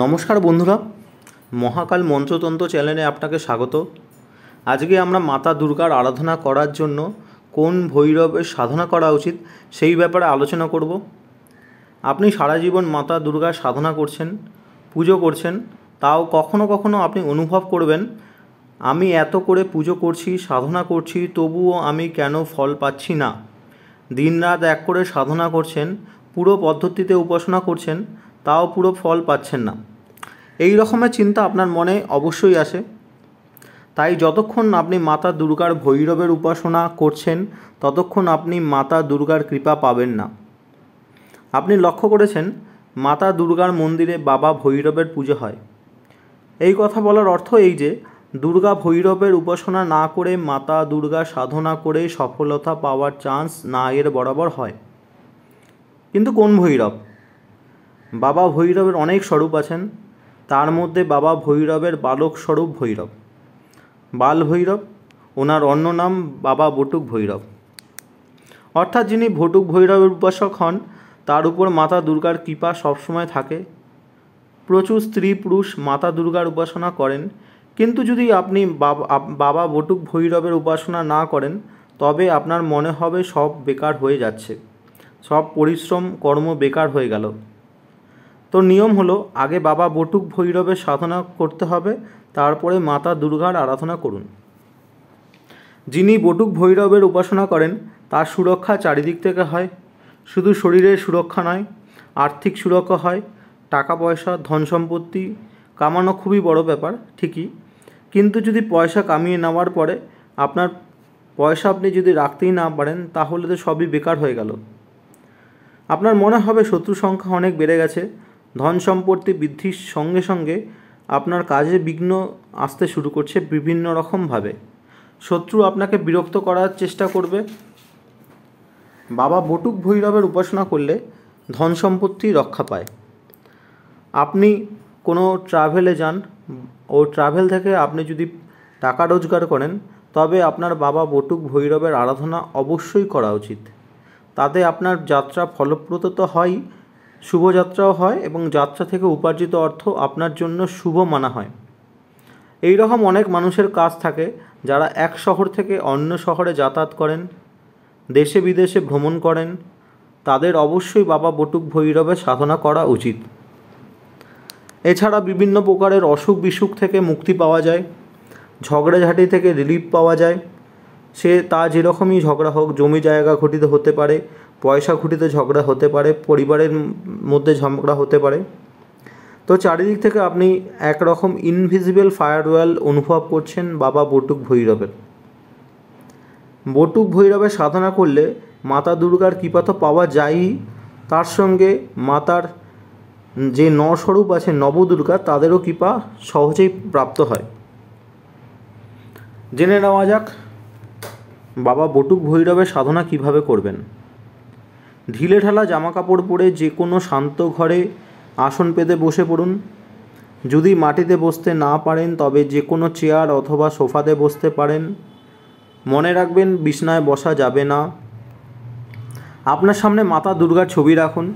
নমস্কার বন্ধুরা মহাকাল মন্ত্রতন্ত্র চ্যানেলে আপনাকে স্বাগত আজকে আমরা মাতা দুর্গার আরাধনা করার জন্য কোন ভৈরবের সাধনা করা উচিত সেই ব্যাপারে আলোচনা করব আপনি সারা জীবন মাতা দুর্গার সাধনা করছেন পুজো করছেন তাও কখনো কখনো আপনি অনুভব করবেন আমি এত করে পুজো করছি সাধনা করছি তবুও আমি কেন ফল পাচ্ছি না দিন রাত এক করে সাধনা করছেন পুরো পদ্ধতিতে উপাসনা করছেন তাও পুরো ফল পাচ্ছেন না এই রকমের চিন্তা আপনার মনে অবশ্যই আসে তাই যতক্ষণ আপনি মাতা দুর্গার ভৈরবের উপাসনা করছেন ততক্ষণ আপনি মাতা দুর্গার কৃপা পাবেন না আপনি লক্ষ্য করেছেন মাতা দুর্গার মন্দিরে বাবা ভৈরবের পুজো হয় এই কথা বলার অর্থ এই যে দুর্গা ভৈরবের উপাসনা না করে মাতা দুর্গা সাধনা করে সফলতা পাওয়ার চান্স না এর বরাবর হয় কিন্তু কোন ভৈরব বাবা ভৈরবের অনেক স্বরূপ আছেন তার মধ্যে বাবা ভৈরবের বালক স্বরূপ ভৈরব বাল ভৈরব ওনার অন্য নাম বাবা বটুক ভৈরব অর্থাৎ যিনি ভটুক ভৈরবের উপাসক হন তার উপর মাতা দুর্গার কৃপা সবসময় থাকে প্রচুর স্ত্রী পুরুষ মাতা দুর্গার উপাসনা করেন কিন্তু যদি আপনি বাবা বটুক ভৈরবের উপাসনা না করেন তবে আপনার মনে হবে সব বেকার হয়ে যাচ্ছে সব পরিশ্রম কর্ম বেকার হয়ে গেল তো নিয়ম হলো আগে বাবা বটুক ভৈরবের সাধনা করতে হবে তারপরে মাতা দুর্গার আরাধনা করুন যিনি বটুক ভৈরবের উপাসনা করেন তার সুরক্ষা চারিদিক থেকে হয় শুধু শরীরের সুরক্ষা নয় আর্থিক সুরক্ষা হয় টাকা পয়সা ধন সম্পত্তি কামানো খুবই বড় ব্যাপার ঠিকই কিন্তু যদি পয়সা কামিয়ে নেওয়ার পরে আপনার পয়সা আপনি যদি রাখতেই না পারেন তাহলে তো সবই বেকার হয়ে গেল আপনার মনে হবে শত্রু সংখ্যা অনেক বেড়ে গেছে ধন সম্পত্তি বৃদ্ধির সঙ্গে সঙ্গে আপনার কাজে বিঘ্ন আসতে শুরু করছে বিভিন্ন রকমভাবে শত্রু আপনাকে বিরক্ত করার চেষ্টা করবে বাবা বটুক ভৈরবের উপাসনা করলে ধন সম্পত্তি রক্ষা পায় আপনি কোনো ট্রাভেলে যান ও ট্রাভেল থেকে আপনি যদি টাকা রোজগার করেন তবে আপনার বাবা বটুক ভৈরবের আরাধনা অবশ্যই করা উচিত তাতে আপনার যাত্রা ফলপ্রদ তো হয় শুভযাত্রাও হয় এবং যাত্রা থেকে উপার্জিত অর্থ আপনার জন্য শুভ মানা হয় এই রকম অনেক মানুষের কাজ থাকে যারা এক শহর থেকে অন্য শহরে যাতায়াত করেন দেশে বিদেশে ভ্রমণ করেন তাদের অবশ্যই বাবা বটুক ভৈরবে সাধনা করা উচিত এছাড়া বিভিন্ন প্রকারের অসুখ বিসুখ থেকে মুক্তি পাওয়া যায় ঝগড়াঝাটি থেকে রিলিফ পাওয়া যায় সে তা যেরকমই ঝগড়া হোক জমি জায়গা ঘটিত হতে পারে পয়সা খুঁটিতে ঝগড়া হতে পারে পরিবারের মধ্যে ঝগড়া হতে পারে তো চারিদিক থেকে আপনি একরকম ইনভিজিবল ফায়ারওয়াল অনুভব করছেন বাবা বটুক ভৈরবের বটুক ভৈরবের সাধনা করলে মাতা দুর্গার কৃপা তো পাওয়া যায়ই তার সঙ্গে মাতার যে নস্বরূপ আছে নবদুর্গা তাদেরও কৃপা সহজেই প্রাপ্ত হয় জেনে নেওয়া যাক বাবা বটুক ভৈরবের সাধনা কিভাবে করবেন ঢিলেঢালা জামাকাপড় পরে যে কোনো শান্ত ঘরে আসন পেতে বসে পড়ুন যদি মাটিতে বসতে না পারেন তবে যে কোনো চেয়ার অথবা সোফাতে বসতে পারেন মনে রাখবেন বিছনায় বসা যাবে না আপনার সামনে মাতা দুর্গার ছবি রাখুন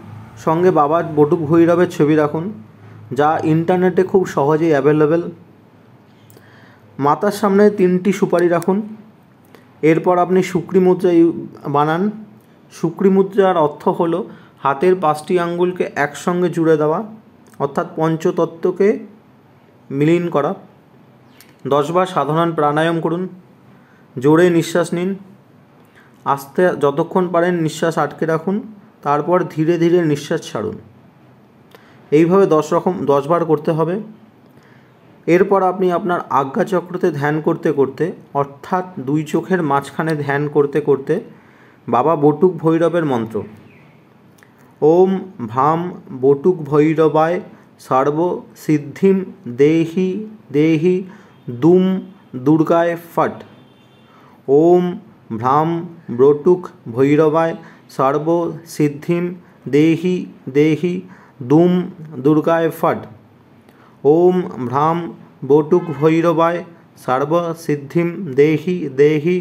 সঙ্গে বাবার বটুক ভৈরবের ছবি রাখুন যা ইন্টারনেটে খুব সহজেই অ্যাভেলেবেল মাতার সামনে তিনটি সুপারি রাখুন এরপর আপনি শুক্রি মুদ্রা বানান শুক্রী মুদ্রার অর্থ হল হাতের পাঁচটি আঙ্গুলকে একসঙ্গে জুড়ে দেওয়া অর্থাৎ পঞ্চতত্ত্বকে মিলিন করা দশবার সাধারণ প্রাণায়াম করুন জোরে নিঃশ্বাস নিন আস্তে যতক্ষণ পারেন নিঃশ্বাস আটকে রাখুন তারপর ধীরে ধীরে নিঃশ্বাস ছাড়ুন এইভাবে দশ রকম দশবার করতে হবে এরপর আপনি আপনার আজ্ঞাচক্রতে ধ্যান করতে করতে অর্থাৎ দুই চোখের মাঝখানে ধ্যান করতে করতে বাবা বটুক ভৈরবের মন্ত্র ওম ভাম বটুক ভৈরবায় সর্বসিদ্ধিম দেহি দেহি দুম দুর্গায় ফট ওম ভ্রাম ব্রটুক ভৈরবায় সর্বসিদ্ধিম দেহি দেহি দুম দুর্গায় ফট ওম ভ্রাম বটুক ভৈরবায় সর্বসিদ্ধিম দেহি দেহি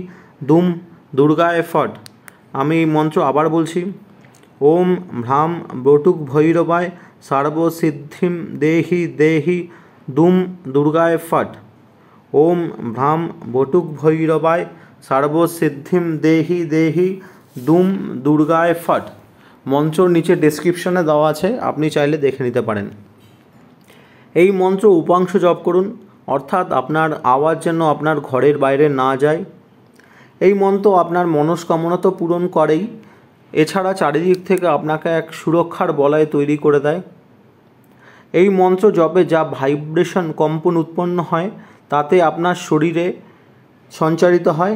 দুম দুর্গায় ফট আমি মন্ত্র আবার বলছি ওম ভ্রাম বটুক ভৈরবায় সর্বসিদ্ধিম দেহি দেহি দুম দুর্গায় ফট ওম ভ্রাম বটুক ভৈরবায় সর্বসিদ্ধিম দেহি দেহি দুম দুর্গায় ফট মন্ত্র নিচে ডেসক্রিপশনে দেওয়া আছে আপনি চাইলে দেখে নিতে পারেন এই মন্ত্র উপাংশ জপ করুন অর্থাৎ আপনার আওয়াজ যেন আপনার ঘরের বাইরে না যায় এই মন্ত্র আপনার মনস্কামনা তো পূরণ করেই এছাড়া চারিদিক থেকে আপনাকে এক সুরক্ষার বলয় তৈরি করে দেয় এই মন্ত্র জপে যা ভাইব্রেশন কম্পন উৎপন্ন হয় তাতে আপনার শরীরে সঞ্চারিত হয়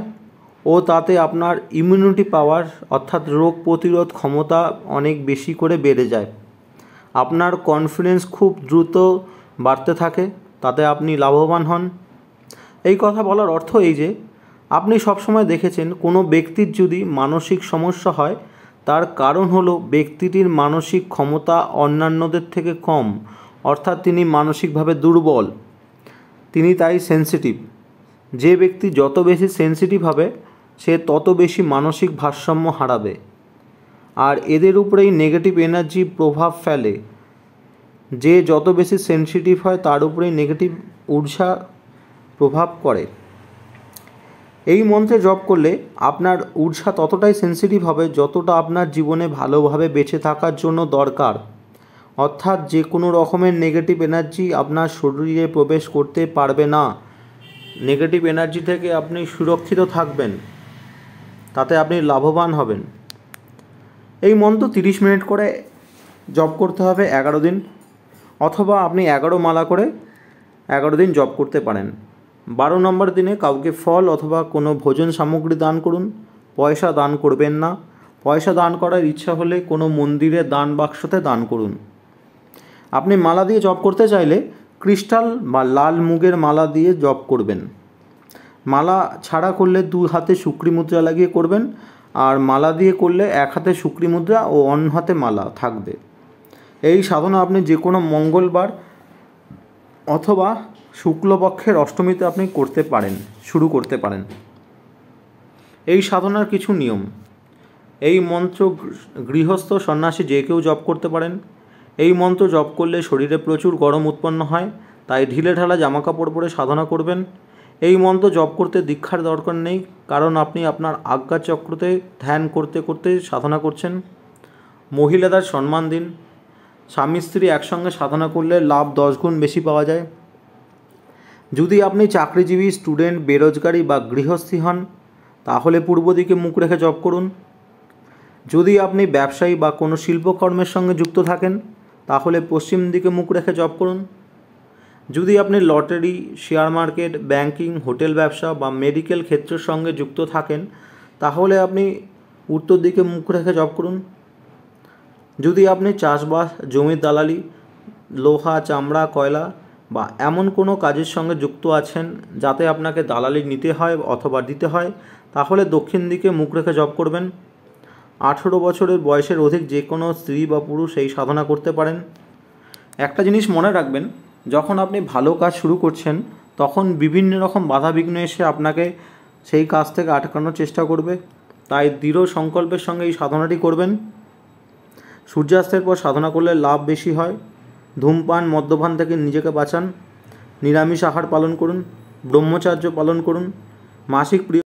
ও তাতে আপনার ইমিউনিটি পাওয়ার অর্থাৎ রোগ প্রতিরোধ ক্ষমতা অনেক বেশি করে বেড়ে যায় আপনার কনফিডেন্স খুব দ্রুত বাড়তে থাকে তাতে আপনি লাভবান হন এই কথা বলার অর্থ এই যে আপনি সবসময় দেখেছেন কোনো ব্যক্তির যদি মানসিক সমস্যা হয় তার কারণ হলো ব্যক্তিটির মানসিক ক্ষমতা অন্যান্যদের থেকে কম অর্থাৎ তিনি মানসিকভাবে দুর্বল তিনি তাই সেন্সিটিভ যে ব্যক্তি যত বেশি সেন্সিটিভ হবে সে তত বেশি মানসিক ভারসাম্য হারাবে আর এদের উপরেই নেগেটিভ এনার্জি প্রভাব ফেলে যে যত বেশি সেন্সিটিভ হয় তার উপরেই নেগেটিভ ঊর্জা প্রভাব করে এই মন্ত্রে জপ করলে আপনার ঊর্জা ততটাই সেন্সিটিভ হবে যতটা আপনার জীবনে ভালোভাবে বেঁচে থাকার জন্য দরকার অর্থাৎ যে কোনো রকমের নেগেটিভ এনার্জি আপনার শরীরে প্রবেশ করতে পারবে না নেগেটিভ এনার্জি থেকে আপনি সুরক্ষিত থাকবেন তাতে আপনি লাভবান হবেন এই মন্ত্র তিরিশ মিনিট করে জপ করতে হবে এগারো দিন অথবা আপনি এগারো মালা করে এগারো দিন জপ করতে পারেন বারো নম্বর দিনে কাউকে ফল অথবা কোনো ভোজন সামগ্রী দান করুন পয়সা দান করবেন না পয়সা দান করার ইচ্ছা হলে কোনো মন্দিরে দান বাক্সতে দান করুন আপনি মালা দিয়ে জপ করতে চাইলে ক্রিস্টাল বা লাল মুগের মালা দিয়ে জপ করবেন মালা ছাড়া করলে দু হাতে শুক্রি মুদ্রা লাগিয়ে করবেন আর মালা দিয়ে করলে এক হাতে শুক্রি মুদ্রা ও অন্য হাতে মালা থাকবে এই সাধনা আপনি যে কোনো মঙ্গলবার অথবা শুক্লপক্ষের অষ্টমীতে আপনি করতে পারেন শুরু করতে পারেন এই সাধনার কিছু নিয়ম এই মন্ত্র গৃহস্থ সন্ন্যাসী যে কেউ জপ করতে পারেন এই মন্ত্র জপ করলে শরীরে প্রচুর গরম উৎপন্ন হয় তাই ঢিলে ঢালা জামাকাপড় পরে সাধনা করবেন এই মন্ত্র জপ করতে দীক্ষার দরকার নেই কারণ আপনি আপনার আজ্ঞা চক্রতে ধ্যান করতে করতে সাধনা করছেন মহিলাদের সম্মান দিন স্বামী স্ত্রী একসঙ্গে সাধনা করলে লাভ দশ গুণ বেশি পাওয়া যায় যদি আপনি চাকরিজীবী স্টুডেন্ট বেরোজগারি বা গৃহস্থী হন তাহলে পূর্ব দিকে মুখ রেখে জব করুন যদি আপনি ব্যবসায়ী বা কোনো শিল্পকর্মের সঙ্গে যুক্ত থাকেন তাহলে পশ্চিম দিকে মুখ রেখে জব করুন যদি আপনি lottery share market banking hotel ব্যবসা বা মেডিকেল ক্ষেত্রের সঙ্গে যুক্ত থাকেন তাহলে আপনি উত্তর দিকে মুখ রেখে জব করুন যদি আপনি চাষবাস জমির দালালি লোহা চামড়া কয়লা বা এমন কোনো কাজের সঙ্গে যুক্ত আছেন যাতে আপনাকে দালালি নিতে হয় অথবা দিতে হয় তাহলে দক্ষিণ দিকে মুখ রেখে জব করবেন আঠেরো বছরের বয়সের অধিক যে কোনো স্ত্রী বা পুরুষ এই সাধনা করতে পারেন একটা জিনিস মনে রাখবেন যখন আপনি ভালো কাজ শুরু করছেন তখন বিভিন্ন রকম বাধা বিঘ্ন এসে আপনাকে সেই কাজ থেকে আটকানোর চেষ্টা করবে তাই দৃঢ় সংকল্পের সঙ্গে এই সাধনাটি করবেন সূর্যাস্তের পর সাধনা করলে লাভ বেশি হয় ধূমপান মদ্যপান থেকে নিজেকে বাঁচান নিরামিষ আহার পালন করুন ব্রহ্মচার্য পালন করুন মাসিক প্রিয়